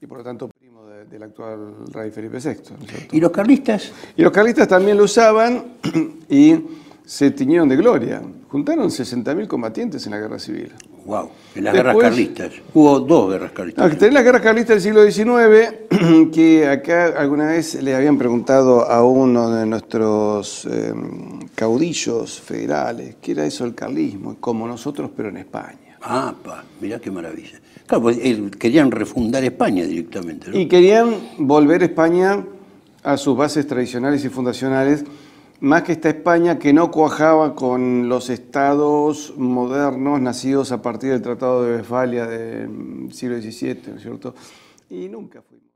y por lo tanto primo del actual rey Felipe VI. ¿Y los carlistas? Y los carlistas también lo usaban y se tiñeron de gloria. Juntaron 60.000 combatientes en la guerra civil. ¡Wow! En las guerras carlistas. Hubo dos guerras carlistas. No, tenés las guerras carlistas del siglo XIX, que acá alguna vez le habían preguntado a uno de nuestros eh, caudillos federales qué era eso el carlismo, como nosotros, pero en España. Ah, pa, mirá qué maravilla. Claro, pues, querían refundar España directamente. ¿no? Y querían volver España a sus bases tradicionales y fundacionales, más que esta España que no cuajaba con los estados modernos nacidos a partir del Tratado de Westfalia del siglo XVII, ¿no es cierto? Y nunca fuimos.